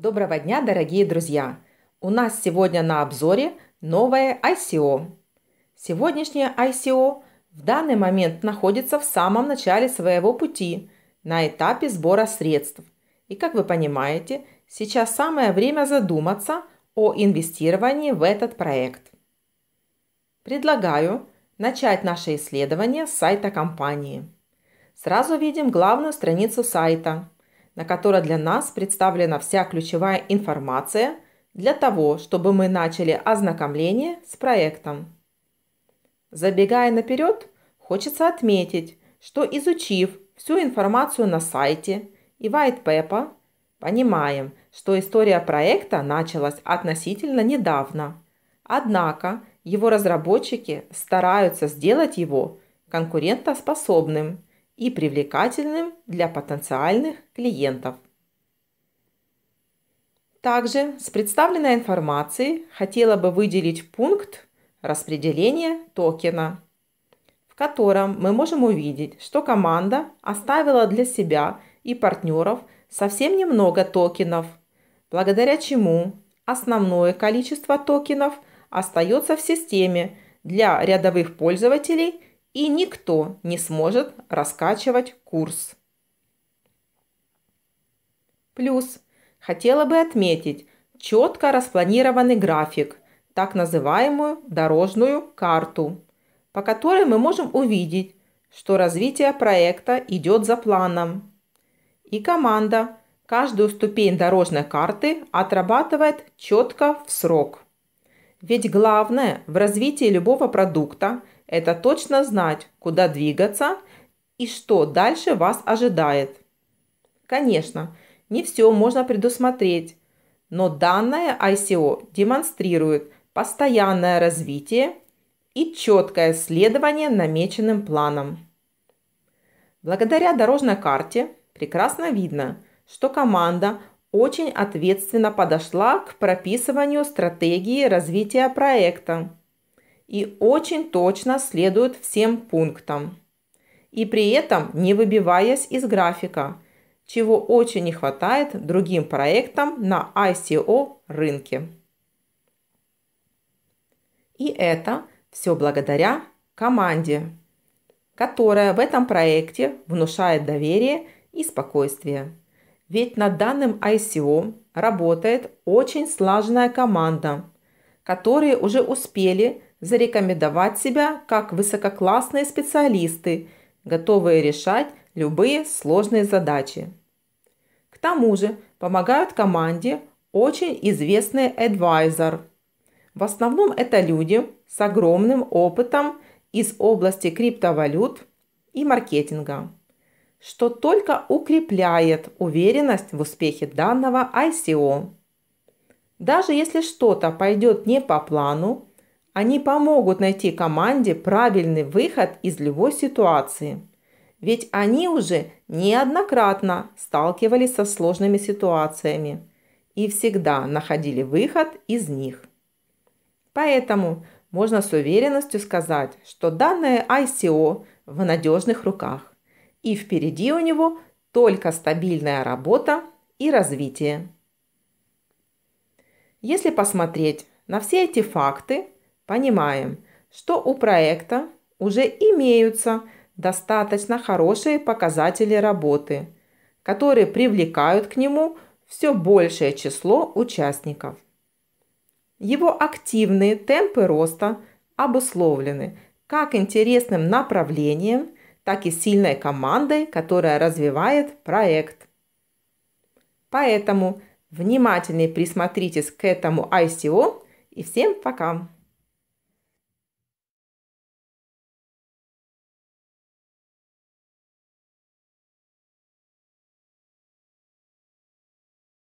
Доброго дня, дорогие друзья! У нас сегодня на обзоре новое ICO. Сегодняшнее ICO в данный момент находится в самом начале своего пути, на этапе сбора средств. И как вы понимаете, сейчас самое время задуматься о инвестировании в этот проект. Предлагаю начать наше исследование с сайта компании. Сразу видим главную страницу сайта – на которой для нас представлена вся ключевая информация для того, чтобы мы начали ознакомление с проектом. Забегая наперед, хочется отметить, что изучив всю информацию на сайте и white paper, понимаем, что история проекта началась относительно недавно. Однако его разработчики стараются сделать его конкурентоспособным – и привлекательным для потенциальных клиентов. Также с представленной информацией хотела бы выделить пункт распределения токена, в котором мы можем увидеть, что команда оставила для себя и партнеров совсем немного токенов, благодаря чему основное количество токенов остается в системе для рядовых пользователей – и никто не сможет раскачивать курс. Плюс хотела бы отметить четко распланированный график, так называемую дорожную карту, по которой мы можем увидеть, что развитие проекта идет за планом. И команда каждую ступень дорожной карты отрабатывает четко в срок. Ведь главное в развитии любого продукта – это точно знать, куда двигаться и что дальше вас ожидает. Конечно, не все можно предусмотреть, но данное ICO демонстрирует постоянное развитие и четкое следование намеченным планам. Благодаря дорожной карте прекрасно видно, что команда очень ответственно подошла к прописыванию стратегии развития проекта и очень точно следуют всем пунктам. И при этом не выбиваясь из графика, чего очень не хватает другим проектам на ICO рынке. И это все благодаря команде, которая в этом проекте внушает доверие и спокойствие. Ведь на данном ICO работает очень слаженная команда, которые уже успели зарекомендовать себя как высококлассные специалисты, готовые решать любые сложные задачи. К тому же помогают команде очень известные адвайзер. В основном это люди с огромным опытом из области криптовалют и маркетинга, что только укрепляет уверенность в успехе данного ICO. Даже если что-то пойдет не по плану, они помогут найти команде правильный выход из любой ситуации. Ведь они уже неоднократно сталкивались со сложными ситуациями и всегда находили выход из них. Поэтому можно с уверенностью сказать, что данное ICO в надежных руках. И впереди у него только стабильная работа и развитие. Если посмотреть на все эти факты, понимаем, что у проекта уже имеются достаточно хорошие показатели работы, которые привлекают к нему все большее число участников. Его активные темпы роста обусловлены как интересным направлением, так и сильной командой, которая развивает проект. Поэтому внимательнее присмотритесь к этому ICO и всем пока!